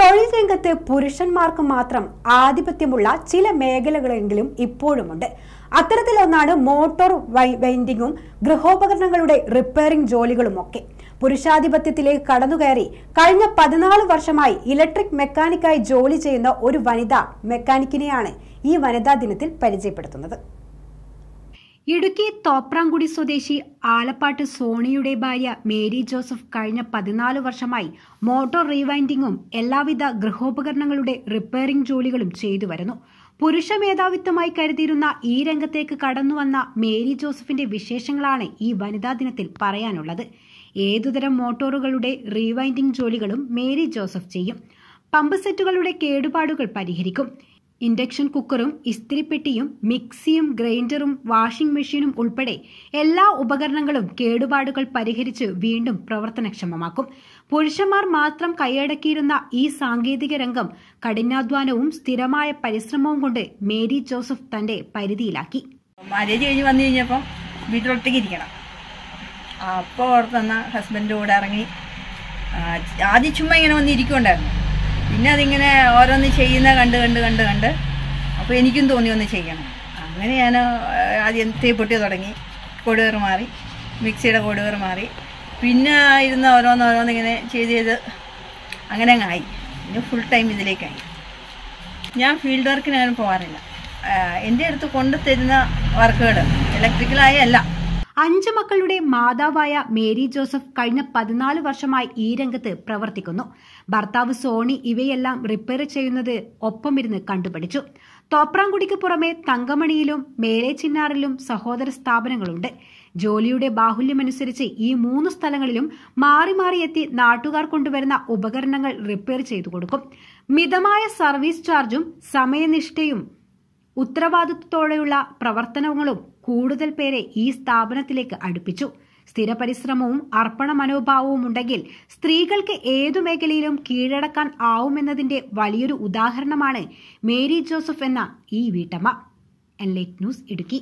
തൊഴിൽ രംഗത്ത് പുരുഷന്മാർക്ക് മാത്രം ആധിപത്യമുള്ള ചില മേഖലകളെങ്കിലും ഇപ്പോഴുമുണ്ട് അത്തരത്തിലൊന്നാണ് മോട്ടോർ വെയിൻറിങ്ങും ഗൃഹോപകരണങ്ങളുടെ റിപ്പയറിംഗ് ജോലികളുമൊക്കെ പുരുഷാധിപത്യത്തിലേക്ക് കടന്നുകയറി കഴിഞ്ഞ പതിനാല് വർഷമായി ഇലക്ട്രിക് മെക്കാനിക്കായി ജോലി ചെയ്യുന്ന ഒരു വനിതാ മെക്കാനിക്കിനെയാണ് ഈ വനിതാ ദിനത്തിൽ പരിചയപ്പെടുത്തുന്നത് ഇടുക്കി തോപ്രാംകുടി സ്വദേശി ആലപ്പാട്ട് സോണിയുടെ ഭാര്യ മേരി ജോസഫ് കഴിഞ്ഞ പതിനാല് വർഷമായി മോട്ടോർ റീവൈൻഡിങ്ങും എല്ലാവിധ ഗൃഹോപകരണങ്ങളുടെ റിപ്പയറിംഗ് ജോലികളും ചെയ്തു വരുന്നു പുരുഷ മേധാവിത്വമായി കരുതിയിരുന്ന ഈ രംഗത്തേക്ക് കടന്നുവന്ന മേരി ജോസഫിന്റെ വിശേഷങ്ങളാണ് ഈ വനിതാ ദിനത്തിൽ പറയാനുള്ളത് ഏതുതരം മോട്ടോറുകളുടെ റീവൈൻഡിംഗ് ജോലികളും മേരി ജോസഫ് ചെയ്യും പമ്പ് സെറ്റുകളുടെ കേടുപാടുകൾ പരിഹരിക്കും ഇൻഡക്ഷൻ കുക്കറും ഇസ്തിരിപ്പെട്ടിയും മിക്സിയും ഗ്രൈൻഡറും വാഷിംഗ് മെഷീനും ഉൾപ്പെടെ എല്ലാ ഉപകരണങ്ങളും കേടുപാടുകൾ പരിഹരിച്ച് വീണ്ടും പ്രവർത്തനക്ഷമമാക്കും പുരുഷന്മാർ മാത്രം കൈയടക്കിയിരുന്ന ഈ സാങ്കേതിക രംഗം കഠിനാധ്വാനവും സ്ഥിരമായ പരിശ്രമവും കൊണ്ട് മേരി ജോസഫ് തന്റെ പരിധിയിലാക്കി കഴിഞ്ഞ് വന്നു കഴിഞ്ഞപ്പോൾ വീട്ടിലൊറ്റയ്ക്ക് ഇരിക്കണം അപ്പോൾ ഓർത്തെന്ന ഹസ്ബൻഡ് കൂടെ ഇറങ്ങി ആദ്യം ചുമ്മാ ഇങ്ങനെ വന്ന് പിന്നെ അതിങ്ങനെ ഓരോന്ന് ചെയ്യുന്ന കണ്ട് കണ്ട് കണ്ട് കണ്ട് അപ്പോൾ എനിക്കും തോന്നി ഒന്ന് ചെയ്യണം അങ്ങനെ ഞാൻ ആദ്യം പൊട്ടി തുടങ്ങി കൊടുകർ മാറി മിക്സിയുടെ കൊടുകർ മാറി പിന്നെ ഇരുന്ന് ഓരോന്ന് ഓരോന്ന് ഇങ്ങനെ ചെയ്ത് ചെയ്ത് അങ്ങനെ ആയി പിന്നെ ഫുൾ ടൈം ഇതിലേക്കായി ഞാൻ ഫീൽഡ് വർക്കിന് അങ്ങനെ പോകാറില്ല എൻ്റെ അടുത്ത് കൊണ്ടുതരുന്ന വർക്കുകൾ ഇലക്ട്രിക്കലായല്ല അഞ്ച് മക്കളുടെ മാതാവായ മേരി ജോസഫ് കഴിഞ്ഞ പതിനാല് വർഷമായി ഈ രംഗത്ത് പ്രവർത്തിക്കുന്നു ഭർത്താവ് സോണി ഇവയെല്ലാം റിപ്പയർ ചെയ്യുന്നത് ഒപ്പമിരുന്ന് കണ്ടുപിടിച്ചു തോപ്രാംകുടിക്ക് പുറമെ തങ്കമണിയിലും മേലെ ചിന്നാറിലും സഹോദര സ്ഥാപനങ്ങളുണ്ട് ജോലിയുടെ ബാഹുല്യമനുസരിച്ച് ഈ മൂന്ന് സ്ഥലങ്ങളിലും മാറി മാറി എത്തി നാട്ടുകാർ കൊണ്ടുവരുന്ന ഉപകരണങ്ങൾ റിപ്പയർ ചെയ്തു കൊടുക്കും മിതമായ സർവീസ് ചാർജും സമയനിഷ്ഠയും ഉത്തരവാദിത്വത്തോടെയുള്ള പ്രവർത്തനങ്ങളും കൂടുതൽ പേരെ ഈ സ്ഥാപനത്തിലേക്ക് അടുപ്പിച്ചു സ്ഥിര പരിശ്രമവും അർപ്പണ മനോഭാവവും ഉണ്ടെങ്കിൽ സ്ത്രീകൾക്ക് ഏതു മേഖലയിലും കീഴടക്കാൻ ആവുമെന്നതിന്റെ വലിയൊരു ഉദാഹരണമാണ് മേരി ജോസഫ് എന്ന ഈ വീട്ടമ്മ ലൈറ്റ് ന്യൂസ് ഇടുക്കി